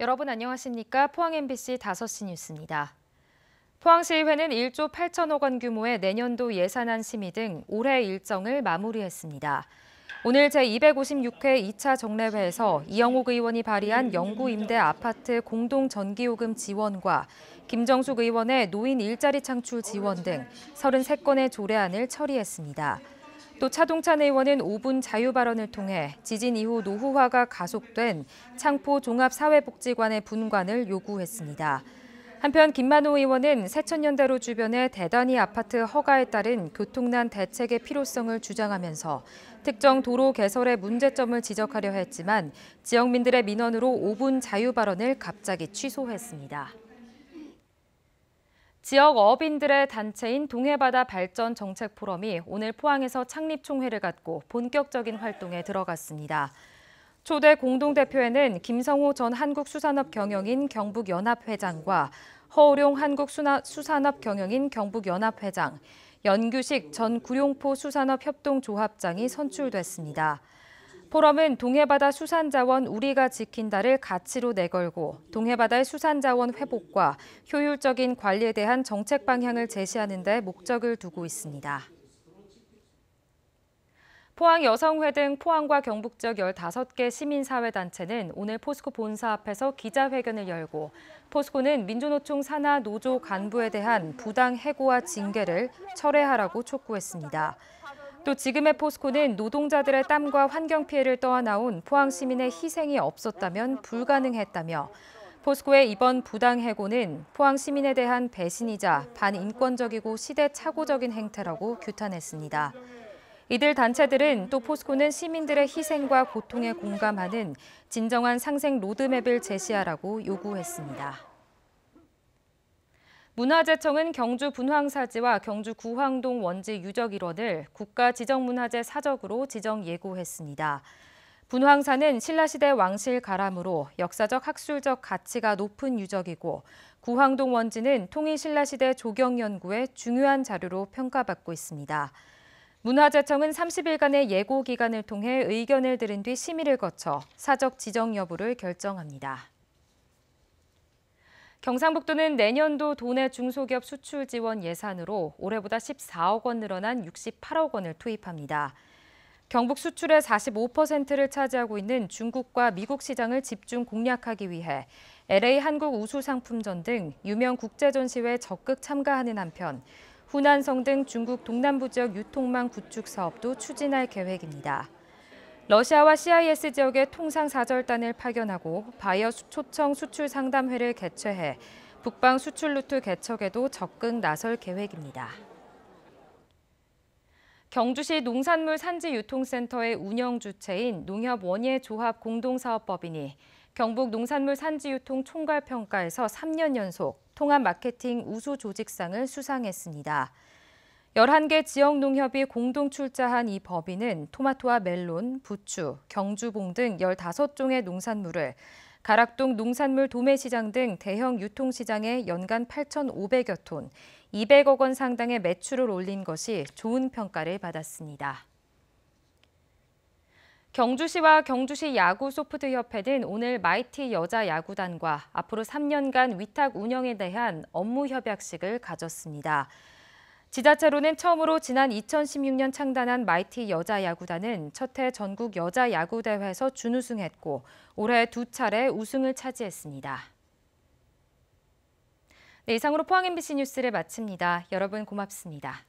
여러분 안녕하십니까? 포항 MBC 5시 뉴스입니다. 포항시의회는 1조 8천억 원 규모의 내년도 예산안 심의 등 올해 일정을 마무리했습니다. 오늘 제256회 2차 정례회에서 이영옥 의원이 발의한 영구 임대 아파트 공동 전기요금 지원과 김정숙 의원의 노인 일자리 창출 지원 등 33건의 조례안을 처리했습니다. 또 차동찬 의원은 5분 자유 발언을 통해 지진 이후 노후화가 가속된 창포 종합사회복지관의 분관을 요구했습니다. 한편 김만호 의원은 새천년대로 주변의 대단히 아파트 허가에 따른 교통난 대책의 필요성을 주장하면서 특정 도로 개설의 문제점을 지적하려 했지만 지역민들의 민원으로 5분 자유 발언을 갑자기 취소했습니다. 지역 어업인들의 단체인 동해바다 발전 정책 포럼이 오늘 포항에서 창립 총회를 갖고 본격적인 활동에 들어갔습니다. 초대 공동대표에는 김성호 전 한국수산업 경영인 경북연합회장과 허우룡 한국수산업 경영인 경북연합회장, 연규식 전 구룡포 수산업 협동조합장이 선출됐습니다. 포럼은 동해바다 수산자원 우리가 지킨다를 가치로 내걸고 동해바다의 수산자원 회복과 효율적인 관리에 대한 정책 방향을 제시하는 데 목적을 두고 있습니다. 포항여성회 등 포항과 경북 지역 15개 시민사회단체는 오늘 포스코 본사 앞에서 기자회견을 열고 포스코는 민주노총 산하 노조 간부에 대한 부당 해고와 징계를 철회하라고 촉구했습니다. 또 지금의 포스코는 노동자들의 땀과 환경 피해를 떠안아온 포항 시민의 희생이 없었다면 불가능했다며 포스코의 이번 부당 해고는 포항 시민에 대한 배신이자 반인권적이고 시대착오적인 행태라고 규탄했습니다. 이들 단체들은 또 포스코는 시민들의 희생과 고통에 공감하는 진정한 상생 로드맵을 제시하라고 요구했습니다. 문화재청은 경주 분황사지와 경주 구황동 원지 유적 일원을 국가 지정문화재 사적으로 지정 예고했습니다. 분황사는 신라시대 왕실 가람으로 역사적 학술적 가치가 높은 유적이고 구황동 원지는 통일 신라시대 조경 연구의 중요한 자료로 평가받고 있습니다. 문화재청은 30일간의 예고 기간을 통해 의견을 들은 뒤 심의를 거쳐 사적 지정 여부를 결정합니다. 경상북도는 내년도 도내 중소기업 수출 지원 예산으로 올해보다 14억 원 늘어난 68억 원을 투입합니다. 경북 수출의 45%를 차지하고 있는 중국과 미국 시장을 집중 공략하기 위해 LA 한국 우수 상품전 등 유명 국제 전시회에 적극 참가하는 한편 후난성 등 중국 동남부 지역 유통망 구축 사업도 추진할 계획입니다. 러시아와 CIS 지역의 통상 사절단을 파견하고 바이어 초청 수출 상담회를 개최해 북방 수출 루트 개척에도 적극 나설 계획입니다. 경주시 농산물 산지 유통센터의 운영 주체인 농협 원예 조합 공동사업법인이 경북 농산물 산지 유통 총괄 평가에서 3년 연속 통합 마케팅 우수 조직상을 수상했습니다. 11개 지역 농협이 공동 출자한 이 법인은 토마토와 멜론, 부추, 경주봉 등 15종의 농산물을 가락동 농산물 도매시장 등 대형 유통시장에 연간 8,500여 톤, 200억 원 상당의 매출을 올린 것이 좋은 평가를 받았습니다. 경주시와 경주시 야구소프트협회는 오늘 마이티 여자 야구단과 앞으로 3년간 위탁 운영에 대한 업무 협약식을 가졌습니다. 지자체로는 처음으로 지난 2016년 창단한 마이티 여자 야구단은 첫해 전국 여자 야구 대회에서 준우승했고 올해 두 차례 우승을 차지했습니다. 네, 이상으로 포항 MBC 뉴스를 마칩니다. 여러분 고맙습니다.